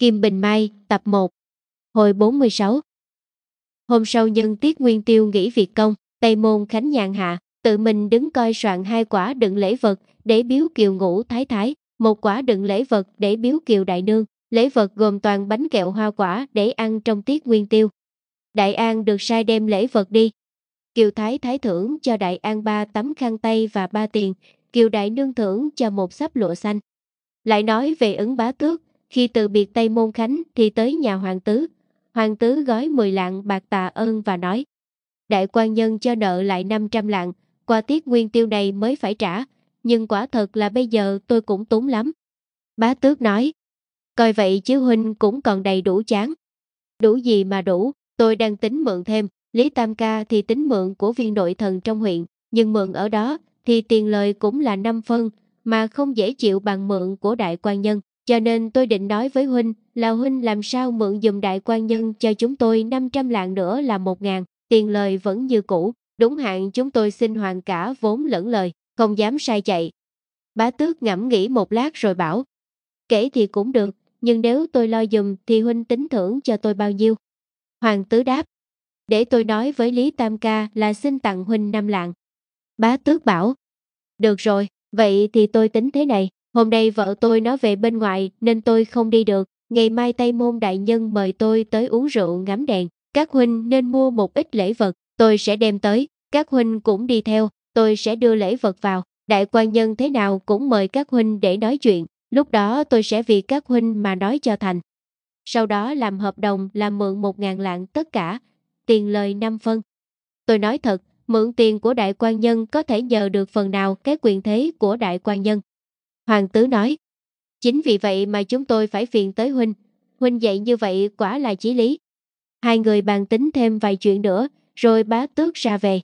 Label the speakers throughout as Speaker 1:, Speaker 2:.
Speaker 1: Kim Bình Mai, tập 1, hồi 46. Hôm sau nhân tiết Nguyên Tiêu nghỉ việc công, Tây Môn Khánh nhàn hạ, tự mình đứng coi soạn hai quả đựng lễ vật để biếu kiều ngũ thái thái, một quả đựng lễ vật để biếu kiều đại nương. Lễ vật gồm toàn bánh kẹo hoa quả để ăn trong tiết Nguyên Tiêu. Đại An được sai đem lễ vật đi. Kiều Thái Thái thưởng cho Đại An ba tấm khăn tay và ba tiền, Kiều Đại Nương thưởng cho một sắp lụa xanh. Lại nói về ứng bá tước, khi từ biệt Tây Môn Khánh thì tới nhà hoàng tứ. Hoàng tứ gói 10 lạng bạc tạ ơn và nói. Đại quan nhân cho nợ lại 500 lạng, qua tiết nguyên tiêu này mới phải trả. Nhưng quả thật là bây giờ tôi cũng túng lắm. Bá tước nói. Coi vậy chứ huynh cũng còn đầy đủ chán. Đủ gì mà đủ, tôi đang tính mượn thêm. Lý Tam Ca thì tính mượn của viên nội thần trong huyện, nhưng mượn ở đó thì tiền lời cũng là năm phân, mà không dễ chịu bằng mượn của đại quan nhân cho nên tôi định nói với Huynh là Huynh làm sao mượn dùm đại quan nhân cho chúng tôi 500 lạng nữa là 1 ngàn, tiền lời vẫn như cũ, đúng hạn chúng tôi xin hoàn cả vốn lẫn lời, không dám sai chạy. Bá tước ngẫm nghĩ một lát rồi bảo, kể thì cũng được, nhưng nếu tôi lo dùm thì Huynh tính thưởng cho tôi bao nhiêu? Hoàng tứ đáp, để tôi nói với Lý Tam Ca là xin tặng Huynh 5 lạng. Bá tước bảo, được rồi, vậy thì tôi tính thế này, Hôm nay vợ tôi nói về bên ngoài nên tôi không đi được. Ngày mai Tây Môn Đại Nhân mời tôi tới uống rượu ngắm đèn. Các huynh nên mua một ít lễ vật. Tôi sẽ đem tới. Các huynh cũng đi theo. Tôi sẽ đưa lễ vật vào. Đại quan nhân thế nào cũng mời các huynh để nói chuyện. Lúc đó tôi sẽ vì các huynh mà nói cho thành. Sau đó làm hợp đồng là mượn một ngàn lạng tất cả. Tiền lời năm phân. Tôi nói thật, mượn tiền của đại quan nhân có thể nhờ được phần nào cái quyền thế của đại quan nhân. Hoàng tứ nói, chính vì vậy mà chúng tôi phải phiền tới huynh, huynh dạy như vậy quả là chí lý. Hai người bàn tính thêm vài chuyện nữa, rồi bá tước ra về.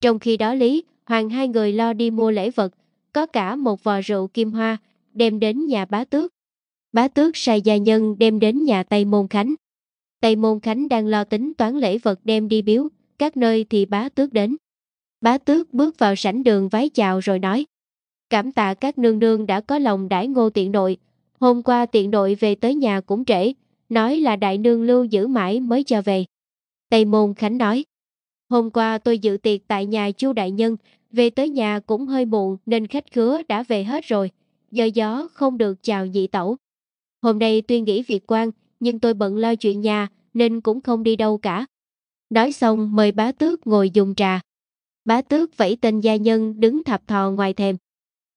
Speaker 1: Trong khi đó Lý, Hoàng hai người lo đi mua lễ vật, có cả một vò rượu kim hoa, đem đến nhà bá tước. Bá tước sai gia nhân đem đến nhà Tây Môn Khánh. Tây Môn Khánh đang lo tính toán lễ vật đem đi biếu, các nơi thì bá tước đến. Bá tước bước vào sảnh đường vái chào rồi nói. Cảm tạ các nương nương đã có lòng đãi ngô tiện nội. Hôm qua tiện nội về tới nhà cũng trễ, nói là đại nương lưu giữ mãi mới cho về. Tây Môn Khánh nói, hôm qua tôi dự tiệc tại nhà chu đại nhân, về tới nhà cũng hơi muộn nên khách khứa đã về hết rồi, do gió không được chào dị tẩu. Hôm nay tuy nghĩ việc quan, nhưng tôi bận lo chuyện nhà nên cũng không đi đâu cả. Nói xong mời bá tước ngồi dùng trà. Bá tước vẫy tên gia nhân đứng thập thò ngoài thềm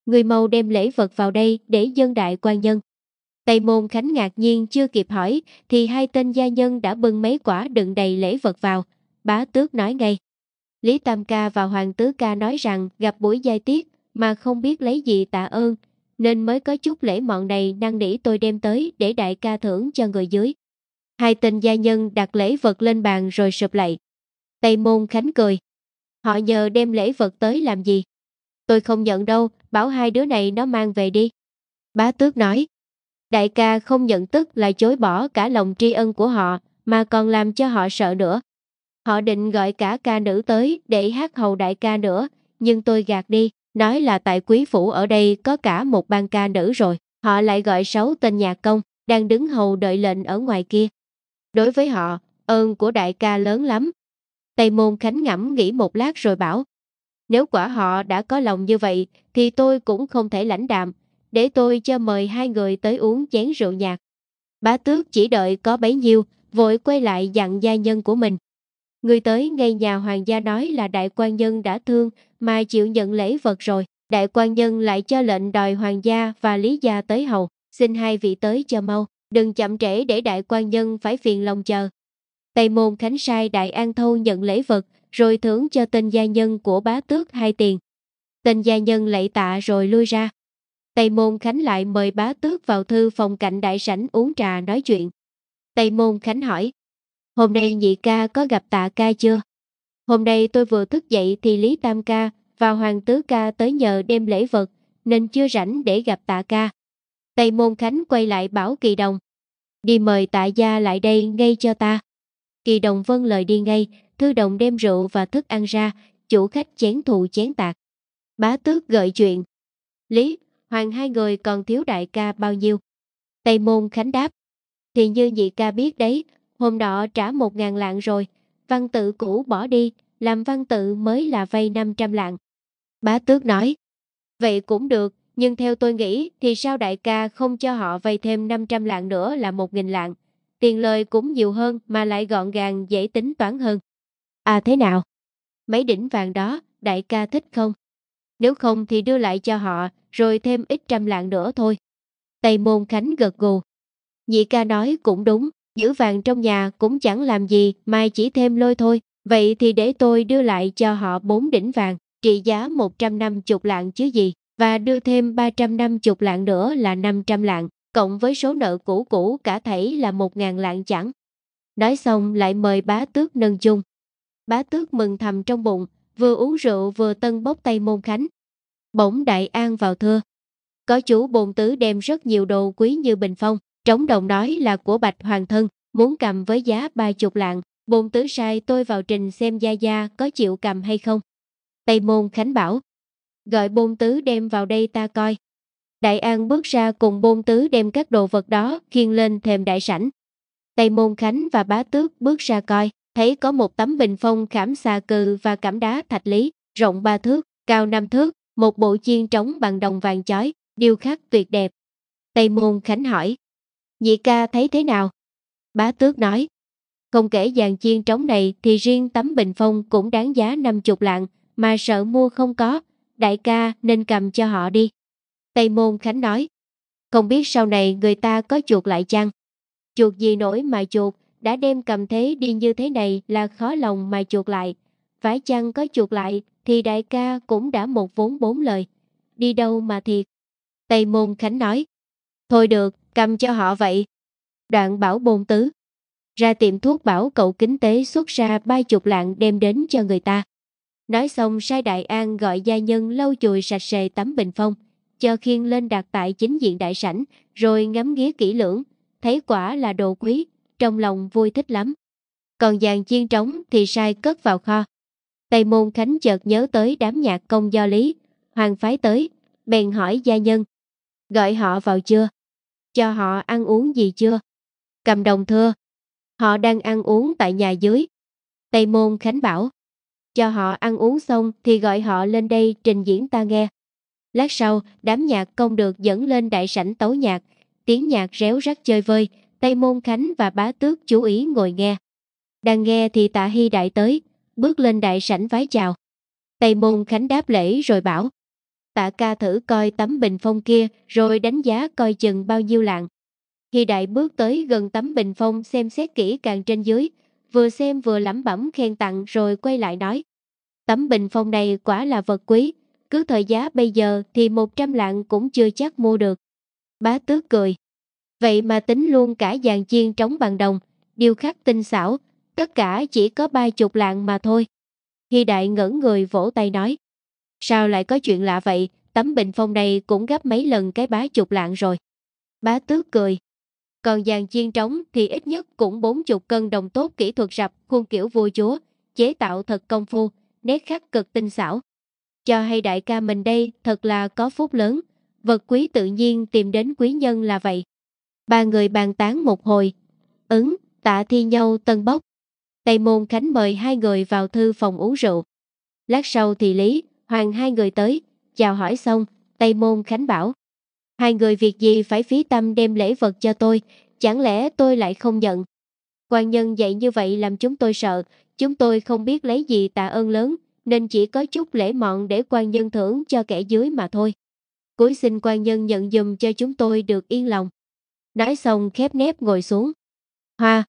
Speaker 1: người mầu đem lễ vật vào đây để dân đại quan nhân. Tây Môn Khánh ngạc nhiên chưa kịp hỏi, thì hai tên gia nhân đã bưng mấy quả đựng đầy lễ vật vào. Bá tước nói ngay. Lý Tam Ca và Hoàng Tứ Ca nói rằng gặp buổi giai tiết mà không biết lấy gì tạ ơn, nên mới có chút lễ mọn này năn nỉ tôi đem tới để đại ca thưởng cho người dưới. Hai tên gia nhân đặt lễ vật lên bàn rồi sụp lại. Tây Môn Khánh cười. Họ nhờ đem lễ vật tới làm gì? Tôi không nhận đâu, bảo hai đứa này nó mang về đi. Bá tước nói, đại ca không nhận tức là chối bỏ cả lòng tri ân của họ, mà còn làm cho họ sợ nữa. Họ định gọi cả ca nữ tới để hát hầu đại ca nữa, nhưng tôi gạt đi, nói là tại quý phủ ở đây có cả một ban ca nữ rồi. Họ lại gọi sáu tên nhà công, đang đứng hầu đợi lệnh ở ngoài kia. Đối với họ, ơn của đại ca lớn lắm. Tây Môn Khánh ngẫm nghĩ một lát rồi bảo, nếu quả họ đã có lòng như vậy thì tôi cũng không thể lãnh đạm, để tôi cho mời hai người tới uống chén rượu nhạt. Bá tước chỉ đợi có bấy nhiêu, vội quay lại dặn gia nhân của mình. Người tới ngay nhà hoàng gia nói là đại quan nhân đã thương mà chịu nhận lễ vật rồi. Đại quan nhân lại cho lệnh đòi hoàng gia và lý gia tới hầu, xin hai vị tới cho mau, đừng chậm trễ để đại quan nhân phải phiền lòng chờ. Tây môn khánh sai đại an thâu nhận lễ vật, rồi thưởng cho tên gia nhân của bá tước hai tiền. Tên gia nhân lạy tạ rồi lui ra. Tây Môn Khánh lại mời bá tước vào thư phòng cạnh đại sảnh uống trà nói chuyện. Tây Môn Khánh hỏi, hôm nay nhị ca có gặp tạ ca chưa? Hôm nay tôi vừa thức dậy thì Lý Tam ca và Hoàng tứ ca tới nhờ đem lễ vật, nên chưa rảnh để gặp tạ ca. Tây Môn Khánh quay lại bảo Kỳ Đồng, đi mời tạ gia lại đây ngay cho ta. Kỳ Đồng vâng lời đi ngay, thư đồng đem rượu và thức ăn ra, chủ khách chén thù chén tạc. Bá tước gợi chuyện. Lý, hoàng hai người còn thiếu đại ca bao nhiêu? Tây môn khánh đáp. Thì như nhị ca biết đấy, hôm đó trả một ngàn lạng rồi, văn tự cũ bỏ đi, làm văn tự mới là vay 500 lạng. Bá tước nói. Vậy cũng được, nhưng theo tôi nghĩ thì sao đại ca không cho họ vay thêm 500 lạng nữa là 1.000 lạng. Tiền lời cũng nhiều hơn mà lại gọn gàng dễ tính toán hơn. À thế nào? Mấy đỉnh vàng đó, đại ca thích không? Nếu không thì đưa lại cho họ, rồi thêm ít trăm lạng nữa thôi. Tây Môn Khánh gật gù. Nhị ca nói cũng đúng, giữ vàng trong nhà cũng chẳng làm gì, mai chỉ thêm lôi thôi. Vậy thì để tôi đưa lại cho họ bốn đỉnh vàng, trị giá 150 lạng chứ gì, và đưa thêm 350 lạng nữa là 500 lạng, cộng với số nợ cũ cũ cả thảy là 1.000 lạng chẳng. Nói xong lại mời bá tước nâng chung, bá tước mừng thầm trong bụng, vừa uống rượu vừa tân bốc tay môn khánh. Bỗng đại an vào thưa. Có chú bồn tứ đem rất nhiều đồ quý như bình phong, trống đồng nói là của bạch hoàng thân, muốn cầm với giá ba chục lạng. Bồn tứ sai tôi vào trình xem Gia Gia có chịu cầm hay không. Tây môn khánh bảo. Gọi bồn tứ đem vào đây ta coi. Đại An bước ra cùng bôn tứ đem các đồ vật đó khiêng lên thềm đại sảnh. Tây Môn Khánh và bá tước bước ra coi thấy có một tấm bình phong khảm xà cừ và cảm đá thạch lý, rộng ba thước, cao năm thước, một bộ chiên trống bằng đồng vàng chói, điêu khắc tuyệt đẹp. Tây Môn Khánh hỏi, nhị ca thấy thế nào? Bá tước nói, không kể dàn chiên trống này thì riêng tấm bình phong cũng đáng giá 50 lạng, mà sợ mua không có, đại ca nên cầm cho họ đi. Tây Môn Khánh nói, không biết sau này người ta có chuột lại chăng? Chuột gì nổi mà chuột, đã đem cầm thế đi như thế này là khó lòng mà chuột lại. Phải chăng có chuột lại thì đại ca cũng đã một vốn bốn lời. Đi đâu mà thiệt? Tây Môn Khánh nói. Thôi được, cầm cho họ vậy. Đoạn bảo bồn tứ. Ra tiệm thuốc bảo cậu kính tế xuất ra ba chục lạng đem đến cho người ta. Nói xong sai đại an gọi gia nhân lau chùi sạch sề tấm bình phong, cho khiên lên đặt tại chính diện đại sảnh, rồi ngắm nghía kỹ lưỡng, thấy quả là đồ quý, trong lòng vui thích lắm. Còn dàn chiên trống thì sai cất vào kho. Tây Môn Khánh chợt nhớ tới đám nhạc công do Lý, Hoàng phái tới, bèn hỏi gia nhân. Gọi họ vào chưa? Cho họ ăn uống gì chưa? Cầm đồng thưa. Họ đang ăn uống tại nhà dưới. Tây Môn Khánh bảo. Cho họ ăn uống xong thì gọi họ lên đây trình diễn ta nghe. Lát sau, đám nhạc công được dẫn lên đại sảnh tấu nhạc, tiếng nhạc réo rắt chơi vơi, Tây Môn Khánh và bá tước chú ý ngồi nghe. Đang nghe thì tạ hy đại tới, bước lên đại sảnh vái chào. Tây Môn Khánh đáp lễ rồi bảo. Tạ ca thử coi tấm bình phong kia rồi đánh giá coi chừng bao nhiêu lạng. Hy đại bước tới gần tấm bình phong xem xét kỹ càng trên dưới, vừa xem vừa lẩm bẩm khen tặng rồi quay lại nói. Tấm bình phong này quả là vật quý, cứ thời giá bây giờ thì 100 lạng cũng chưa chắc mua được. Bá tước cười. Vậy mà tính luôn cả dàn chiên trống bằng đồng, điều khắc tinh xảo, tất cả chỉ có ba chục lạng mà thôi. Hy Đại ngẩn người vỗ tay nói. Sao lại có chuyện lạ vậy, tấm bình phong này cũng gấp mấy lần cái bá chục lạng rồi. Bá tước cười. Còn dàn chiên trống thì ít nhất cũng bốn chục cân đồng tốt kỹ thuật rập, khuôn kiểu vua chúa, chế tạo thật công phu, nét khắc cực tinh xảo. Cho hay đại ca mình đây thật là có phúc lớn, vật quý tự nhiên tìm đến quý nhân là vậy. Ba người bàn tán một hồi. Ứng, tạ thi nhau tân bốc. Tây Môn Khánh mời hai người vào thư phòng uống rượu. Lát sau thì Lý, Hoàng hai người tới, chào hỏi xong, Tây Môn Khánh bảo. Hai người việc gì phải phí tâm đem lễ vật cho tôi, chẳng lẽ tôi lại không nhận. Quan nhân dạy như vậy làm chúng tôi sợ, chúng tôi không biết lấy gì tạ ơn lớn, nên chỉ có chút lễ mọn để quan nhân thưởng cho kẻ dưới mà thôi. Cuối xin quan nhân nhận dùm cho chúng tôi được yên lòng. Nói xong khép nép ngồi xuống. Hoa.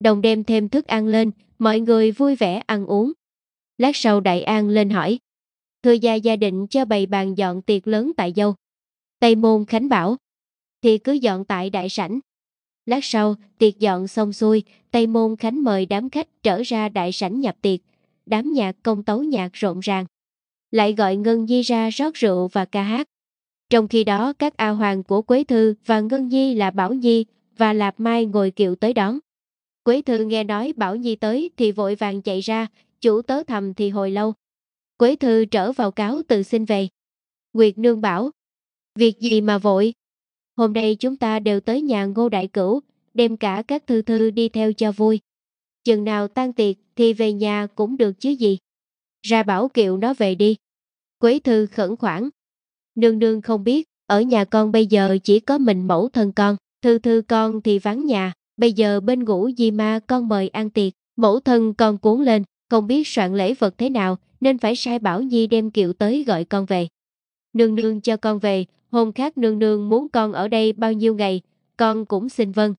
Speaker 1: Đồng đem thêm thức ăn lên, mọi người vui vẻ ăn uống. Lát sau Đại An lên hỏi. Thưa gia gia định cho bày bàn dọn tiệc lớn tại dâu. Tây Môn Khánh bảo. Thì cứ dọn tại đại sảnh. Lát sau, tiệc dọn xong xuôi, Tây Môn Khánh mời đám khách trở ra đại sảnh nhập tiệc. Đám nhạc công tấu nhạc rộn ràng. Lại gọi Ngân Di ra rót rượu và ca hát. Trong khi đó các A Hoàng của Quế Thư và Ngân Nhi là Bảo Nhi và Lạp Mai ngồi kiệu tới đón. Quế Thư nghe nói Bảo Nhi tới thì vội vàng chạy ra, chủ tớ thầm thì hồi lâu. Quế Thư trở vào cáo từ xin về. Nguyệt Nương bảo, việc gì mà vội? Hôm nay chúng ta đều tới nhà Ngô Đại Cửu, đem cả các thư thư đi theo cho vui. Chừng nào tan tiệc thì về nhà cũng được chứ gì. Ra bảo kiệu nó về đi. Quế Thư khẩn khoản nương nương không biết, ở nhà con bây giờ chỉ có mình mẫu thân con, thư thư con thì vắng nhà, bây giờ bên ngủ di ma con mời ăn tiệc, mẫu thân con cuốn lên, không biết soạn lễ vật thế nào, nên phải sai bảo nhi đem kiệu tới gọi con về. Nương nương cho con về, hôm khác nương nương muốn con ở đây bao nhiêu ngày, con cũng xin vâng.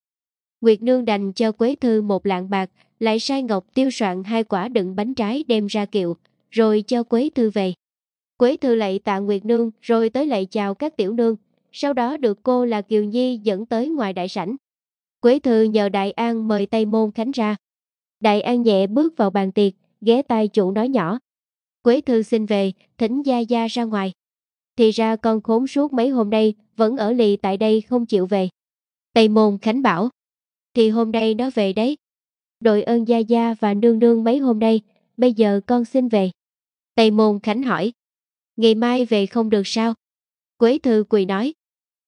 Speaker 1: Nguyệt nương đành cho Quế Thư một lạng bạc, lại sai Ngọc tiêu soạn hai quả đựng bánh trái đem ra kiệu, rồi cho Quế Thư về. Quế Thư lại tạ Nguyệt Nương rồi tới lại chào các tiểu nương, sau đó được cô là Kiều Nhi dẫn tới ngoài đại sảnh. Quế Thư nhờ Đại An mời Tây Môn Khánh ra. Đại An nhẹ bước vào bàn tiệc, ghé tai chủ nói nhỏ. Quế Thư xin về, thỉnh Gia Gia ra ngoài. Thì ra con khốn suốt mấy hôm nay, vẫn ở lì tại đây không chịu về. Tây Môn Khánh bảo. Thì hôm nay nó về đấy. Đội ơn Gia Gia và Nương Nương mấy hôm nay, bây giờ con xin về. Tây Môn Khánh hỏi ngày mai về không được sao? Quế thư quỳ nói.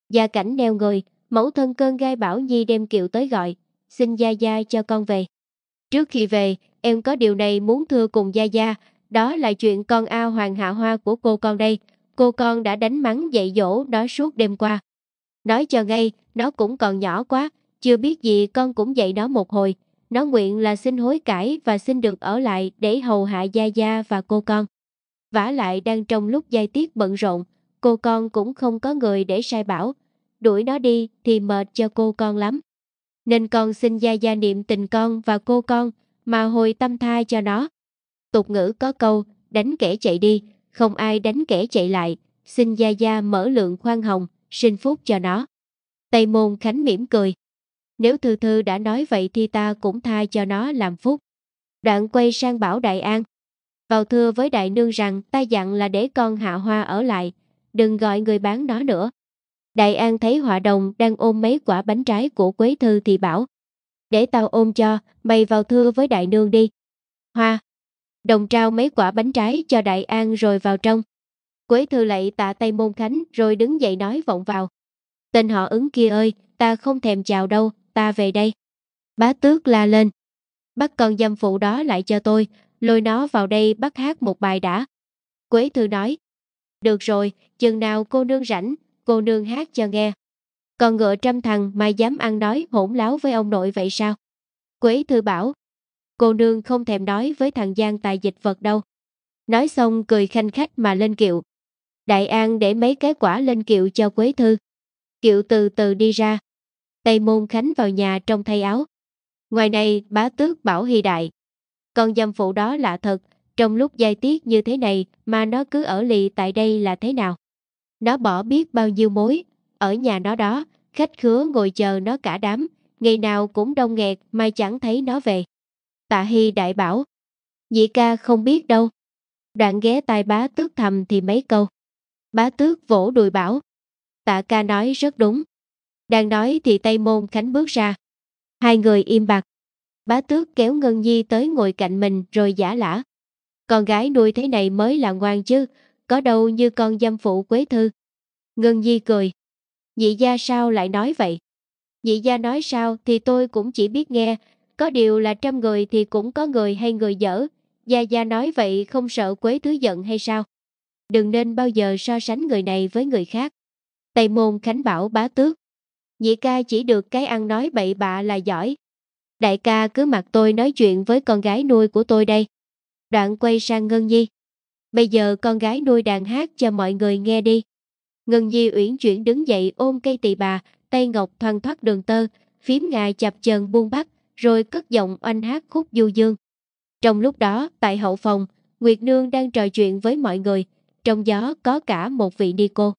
Speaker 1: Gia cảnh neo người, mẫu thân cơn gai bảo Nhi đem kiệu tới gọi, xin Gia Gia cho con về. Trước khi về, em có điều này muốn thưa cùng Gia Gia, đó là chuyện con Ao Hoàng Hạ Hoa của cô con đây. Cô con đã đánh mắng dạy dỗ nó suốt đêm qua. Nói cho ngay, nó cũng còn nhỏ quá, chưa biết gì con cũng dạy nó một hồi. Nó nguyện là xin hối cải và xin được ở lại để hầu hạ Gia Gia và cô con vả lại đang trong lúc giai tiết bận rộn, cô con cũng không có người để sai bảo, đuổi nó đi thì mệt cho cô con lắm. Nên con xin Gia Gia niệm tình con và cô con mà hồi tâm thai cho nó. Tục ngữ có câu, đánh kẻ chạy đi, không ai đánh kẻ chạy lại, xin Gia Gia mở lượng khoan hồng, xin phúc cho nó. Tây Môn Khánh mỉm cười. Nếu Thư Thư đã nói vậy thì ta cũng tha cho nó làm phúc. Đoạn quay sang bảo Đại An vào thưa với đại nương rằng ta dặn là để con hạ hoa ở lại, đừng gọi người bán nó nữa. Đại An thấy họa đồng đang ôm mấy quả bánh trái của Quế Thư thì bảo, để tao ôm cho, mày vào thưa với đại nương đi. Hoa, đồng trao mấy quả bánh trái cho đại an rồi vào trong. Quế Thư lại tạ tay môn khánh rồi đứng dậy nói vọng vào. Tên họ ứng kia ơi, ta không thèm chào đâu, ta về đây. Bá tước la lên. Bắt con dâm phụ đó lại cho tôi, lôi nó vào đây bắt hát một bài đã. Quế thư nói, được rồi, chừng nào cô nương rảnh, cô nương hát cho nghe. Còn ngựa trăm thằng mà dám ăn nói hỗn láo với ông nội vậy sao? Quế thư bảo, cô nương không thèm nói với thằng Giang tài dịch vật đâu. Nói xong cười khanh khách mà lên kiệu. Đại An để mấy cái quả lên kiệu cho Quế Thư. Kiệu từ từ đi ra. Tây Môn Khánh vào nhà trong thay áo. Ngoài này, bá tước bảo hy đại, con dâm phụ đó lạ thật, trong lúc giai tiết như thế này mà nó cứ ở lì tại đây là thế nào? Nó bỏ biết bao nhiêu mối, ở nhà nó đó, khách khứa ngồi chờ nó cả đám, ngày nào cũng đông nghẹt mà chẳng thấy nó về. Tạ Hy đại bảo, Dĩ ca không biết đâu. Đoạn ghé tai bá tước thầm thì mấy câu. Bá tước vỗ đùi bảo. Tạ ca nói rất đúng. Đang nói thì Tây Môn Khánh bước ra. Hai người im bặt. Bá tước kéo Ngân Nhi tới ngồi cạnh mình rồi giả lả. Con gái nuôi thế này mới là ngoan chứ, có đâu như con dâm phụ Quế Thư. Ngân Nhi cười. Nhị gia sao lại nói vậy? Nhị gia nói sao thì tôi cũng chỉ biết nghe, có điều là trăm người thì cũng có người hay người dở. Gia gia nói vậy không sợ Quế Thứ giận hay sao? Đừng nên bao giờ so sánh người này với người khác. Tây môn Khánh bảo bá tước. Nhị ca chỉ được cái ăn nói bậy bạ là giỏi, Đại ca cứ mặc tôi nói chuyện với con gái nuôi của tôi đây. Đoạn quay sang Ngân Nhi. Bây giờ con gái nuôi đàn hát cho mọi người nghe đi. Ngân Nhi uyển chuyển đứng dậy ôm cây tỳ bà, tay ngọc thoăn thoát đường tơ, phím ngài chập chờn buông bắt, rồi cất giọng oanh hát khúc du dương. Trong lúc đó, tại hậu phòng, Nguyệt Nương đang trò chuyện với mọi người, trong gió có cả một vị ni cô.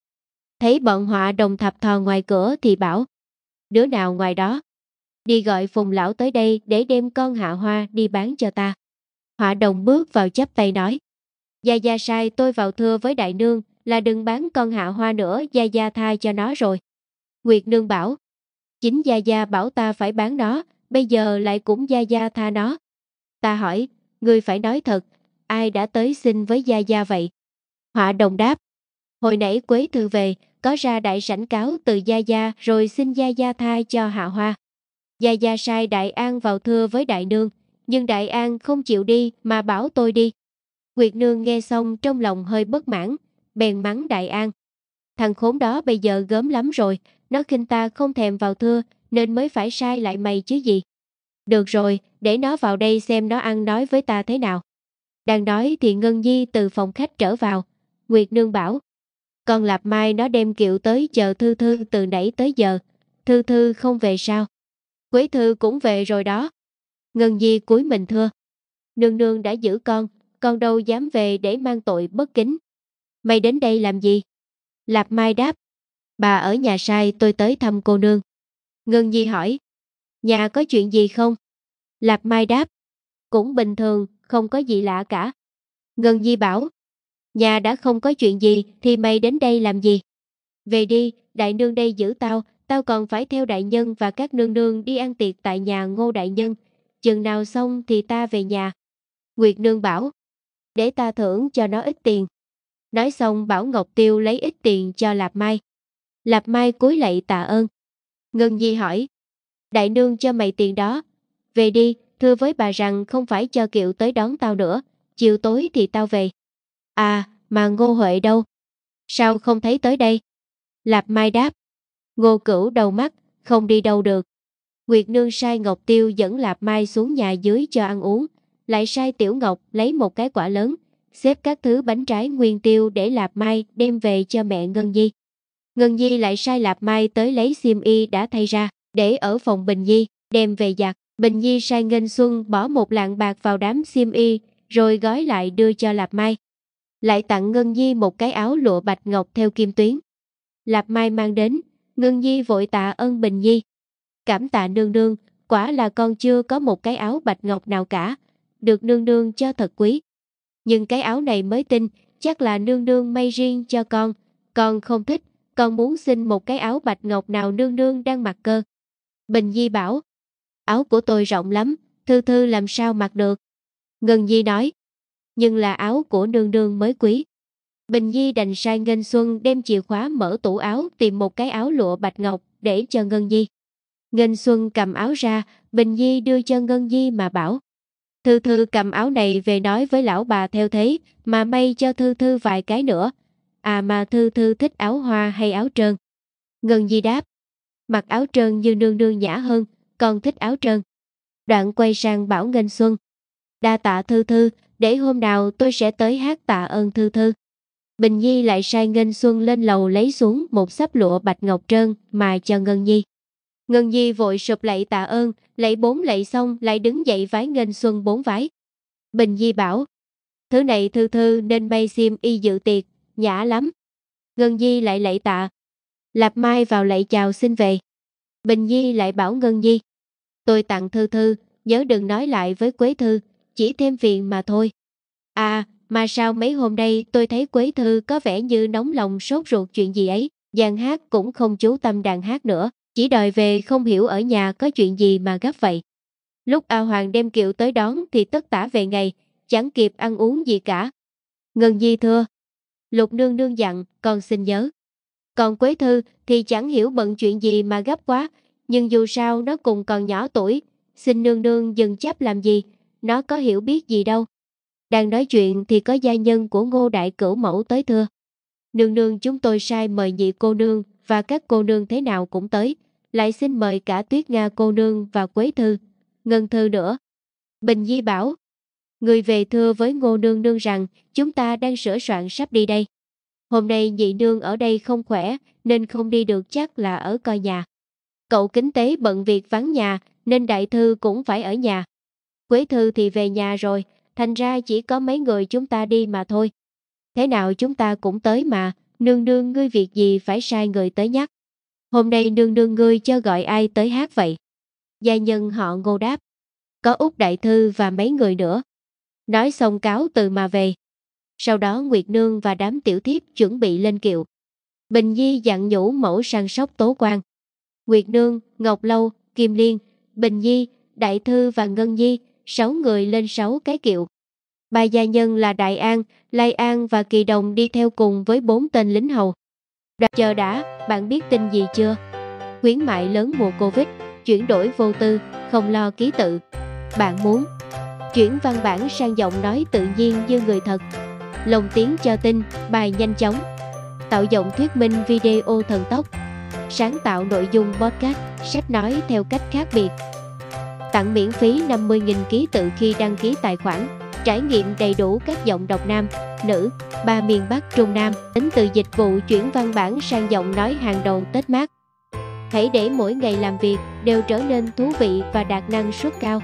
Speaker 1: Thấy bọn họa đồng thập thò ngoài cửa thì bảo, đứa nào ngoài đó? đi gọi phùng lão tới đây để đem con hạ hoa đi bán cho ta. Họa đồng bước vào chấp tay nói. Gia Gia sai tôi vào thưa với đại nương là đừng bán con hạ hoa nữa Gia Gia tha cho nó rồi. Nguyệt nương bảo. Chính Gia Gia bảo ta phải bán nó, bây giờ lại cũng Gia Gia tha nó. Ta hỏi, người phải nói thật, ai đã tới xin với Gia Gia vậy? Họa đồng đáp. Hồi nãy Quế Thư về, có ra đại sảnh cáo từ Gia Gia rồi xin Gia Gia tha cho Hạ Hoa. Gia Gia sai Đại An vào thưa với Đại Nương, nhưng Đại An không chịu đi mà bảo tôi đi. Nguyệt Nương nghe xong trong lòng hơi bất mãn, bèn mắng Đại An. Thằng khốn đó bây giờ gớm lắm rồi, nó khinh ta không thèm vào thưa nên mới phải sai lại mày chứ gì. Được rồi, để nó vào đây xem nó ăn nói với ta thế nào. Đang nói thì Ngân Nhi từ phòng khách trở vào. Nguyệt Nương bảo, con Lạp Mai nó đem kiệu tới chờ Thư Thư từ nãy tới giờ. Thư Thư không về sao? Quế thư cũng về rồi đó. Ngân Di cúi mình thưa. Nương nương đã giữ con, con đâu dám về để mang tội bất kính. Mày đến đây làm gì? Lạp Mai đáp. Bà ở nhà sai tôi tới thăm cô nương. Ngân Di hỏi. Nhà có chuyện gì không? Lạp Mai đáp. Cũng bình thường, không có gì lạ cả. Ngân Di bảo. Nhà đã không có chuyện gì thì mày đến đây làm gì? Về đi, đại nương đây giữ tao, tao còn phải theo đại nhân và các nương nương đi ăn tiệc tại nhà ngô đại nhân, chừng nào xong thì ta về nhà. Nguyệt nương bảo, để ta thưởng cho nó ít tiền. Nói xong bảo Ngọc Tiêu lấy ít tiền cho Lạp Mai. Lạp Mai cúi lạy tạ ơn. Ngân Nhi hỏi, đại nương cho mày tiền đó. Về đi, thưa với bà rằng không phải cho kiệu tới đón tao nữa, chiều tối thì tao về. À, mà Ngô Huệ đâu? Sao không thấy tới đây? Lạp Mai đáp, Ngô cửu đầu mắt, không đi đâu được. Nguyệt nương sai Ngọc Tiêu dẫn Lạp Mai xuống nhà dưới cho ăn uống, lại sai Tiểu Ngọc lấy một cái quả lớn, xếp các thứ bánh trái nguyên tiêu để Lạp Mai đem về cho mẹ Ngân Di. Ngân Di lại sai Lạp Mai tới lấy xiêm y đã thay ra, để ở phòng Bình Di, đem về giặt. Bình Di sai Ngân Xuân bỏ một lạng bạc vào đám xiêm y, rồi gói lại đưa cho Lạp Mai. Lại tặng Ngân Di một cái áo lụa bạch ngọc theo kim tuyến. Lạp Mai mang đến, Ngân Nhi vội tạ ơn Bình Nhi. Cảm tạ nương nương, quả là con chưa có một cái áo bạch ngọc nào cả, được nương nương cho thật quý. Nhưng cái áo này mới tin, chắc là nương nương may riêng cho con, con không thích, con muốn xin một cái áo bạch ngọc nào nương nương đang mặc cơ. Bình Nhi bảo, áo của tôi rộng lắm, thư thư làm sao mặc được. Ngân Nhi nói, nhưng là áo của nương nương mới quý. Bình Di đành sai Ngân Xuân đem chìa khóa mở tủ áo tìm một cái áo lụa bạch ngọc để cho Ngân Di. Ngân Xuân cầm áo ra, Bình Di đưa cho Ngân Di mà bảo. Thư Thư cầm áo này về nói với lão bà theo thế, mà may cho Thư Thư vài cái nữa. À mà Thư Thư thích áo hoa hay áo trơn? Ngân Di đáp. Mặc áo trơn như nương nương nhã hơn, còn thích áo trơn. Đoạn quay sang bảo Ngân Xuân. Đa tạ Thư Thư, để hôm nào tôi sẽ tới hát tạ ơn Thư Thư. Bình Nhi lại sai Ngân Xuân lên lầu lấy xuống một sắp lụa bạch ngọc trơn mà cho Ngân Nhi. Ngân Nhi vội sụp lạy tạ ơn, lấy bốn lạy xong lại đứng dậy vái Ngân Xuân bốn vái. Bình Nhi bảo, thứ này thư thư nên bay xiêm y dự tiệc, nhã lắm. Ngân Nhi lại lạy tạ. Lạp Mai vào lạy chào xin về. Bình Nhi lại bảo Ngân Nhi, tôi tặng thư thư, nhớ đừng nói lại với Quế Thư, chỉ thêm phiền mà thôi. À, mà sao mấy hôm nay tôi thấy Quế Thư có vẻ như nóng lòng sốt ruột chuyện gì ấy, giàn Hát cũng không chú tâm đàn hát nữa, chỉ đòi về không hiểu ở nhà có chuyện gì mà gấp vậy. Lúc A Hoàng đem kiệu tới đón thì tất tả về ngày, chẳng kịp ăn uống gì cả. Ngân Di thưa, Lục Nương Nương dặn, con xin nhớ. Còn Quế Thư thì chẳng hiểu bận chuyện gì mà gấp quá, nhưng dù sao nó cùng còn nhỏ tuổi, xin Nương Nương dừng chấp làm gì, nó có hiểu biết gì đâu. Đang nói chuyện thì có gia nhân của ngô đại cửu mẫu tới thưa. Nương nương chúng tôi sai mời nhị cô nương và các cô nương thế nào cũng tới. Lại xin mời cả Tuyết Nga cô nương và Quế Thư, Ngân Thư nữa. Bình Di bảo, người về thưa với ngô nương nương rằng chúng ta đang sửa soạn sắp đi đây. Hôm nay nhị nương ở đây không khỏe nên không đi được chắc là ở coi nhà. Cậu kính tế bận việc vắng nhà nên đại thư cũng phải ở nhà. Quế Thư thì về nhà rồi, thành ra chỉ có mấy người chúng ta đi mà thôi. Thế nào chúng ta cũng tới mà, nương nương ngươi việc gì phải sai người tới nhắc. Hôm nay nương nương ngươi cho gọi ai tới hát vậy? Gia nhân họ ngô đáp. Có Úc Đại Thư và mấy người nữa. Nói xong cáo từ mà về. Sau đó Nguyệt Nương và đám tiểu thiếp chuẩn bị lên kiệu. Bình Di dặn nhủ mẫu sang sóc tố quan. Nguyệt Nương, Ngọc Lâu, Kim Liên, Bình Di, Đại Thư và Ngân Di sáu người lên sáu cái kiệu. Ba gia nhân là Đại An, Lai An và Kỳ Đồng đi theo cùng với bốn tên lính hầu. Đã chờ đã, bạn biết tin gì chưa? Khuyến mại lớn mùa Covid, chuyển đổi vô tư, không lo ký tự. Bạn muốn chuyển văn bản sang giọng nói tự nhiên như người thật. Lồng tiếng cho tin, bài nhanh chóng. Tạo giọng thuyết minh video thần tốc. Sáng tạo nội dung podcast, sách nói theo cách khác biệt tặng miễn phí 50.000 ký tự khi đăng ký tài khoản, trải nghiệm đầy đủ các giọng đọc nam, nữ, ba miền Bắc Trung Nam, đến từ dịch vụ chuyển văn bản sang giọng nói hàng đầu Tết Mát. Hãy để mỗi ngày làm việc đều trở nên thú vị và đạt năng suất cao.